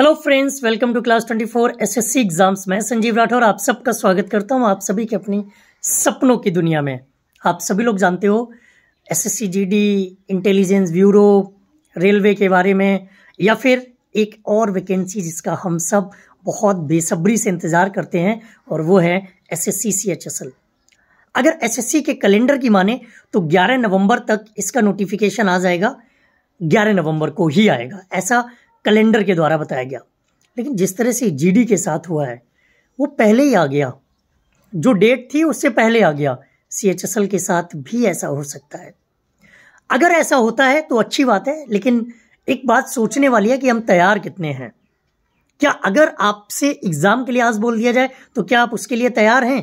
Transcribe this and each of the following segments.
hello friends welcome to class 24 SSC exams में संजीव राठौर आप सबका स्वागत करता हूं आप सभी के अपनी सपनों की दुनिया में आप सभी लोग जानते हो SSC GD intelligence bureau railway के बारे में या फिर एक और वैकेंसी जिसका हम सब बहुत बेसब्री से इंतज़ार करते हैं और वो है एस एस सी अगर एस के कैलेंडर की माने तो ग्यारह नवम्बर तक इसका नोटिफिकेशन आ जाएगा ग्यारह नवम्बर को ही आएगा ऐसा कैलेंडर के द्वारा बताया गया लेकिन जिस तरह से जीडी के साथ हुआ है वो पहले ही आ गया जो डेट थी उससे पहले आ गया सीएचएसएल के साथ भी ऐसा हो सकता है अगर ऐसा होता है तो अच्छी बात है लेकिन एक बात सोचने वाली है कि हम तैयार कितने हैं क्या अगर आपसे एग्ज़ाम के लिए आज बोल दिया जाए तो क्या आप उसके लिए तैयार हैं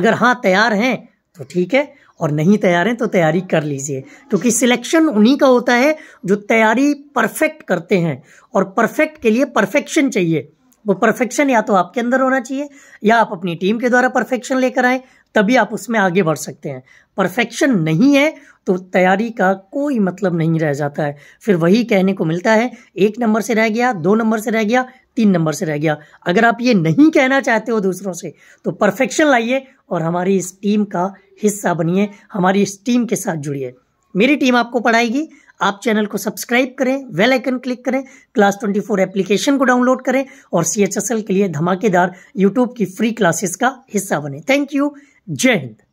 अगर हाँ तैयार हैं तो ठीक है और नहीं तैयार हैं तो तैयारी कर लीजिए क्योंकि सिलेक्शन उन्हीं का होता है जो तैयारी परफेक्ट करते हैं और परफेक्ट के लिए परफेक्शन चाहिए वो परफेक्शन या तो आपके अंदर होना चाहिए या आप अपनी टीम के द्वारा परफेक्शन लेकर आएँ तभी आप उसमें आगे बढ़ सकते हैं परफेक्शन नहीं है तो तैयारी का कोई मतलब नहीं रह जाता है फिर वही कहने को मिलता है एक नंबर से रह गया दो नंबर से रह गया तीन नंबर से रह गया अगर आप ये नहीं कहना चाहते हो दूसरों से तो परफेक्शन लाइए और हमारी इस टीम का हिस्सा बनिए हमारी इस टीम के साथ जुड़िए मेरी टीम आपको पढ़ाएगी आप चैनल को सब्सक्राइब करें वेल आइकन क्लिक करें क्लास 24 एप्लीकेशन को डाउनलोड करें और सी के लिए धमाकेदार यूट्यूब की फ्री क्लासेस का हिस्सा बने थैंक यू Jane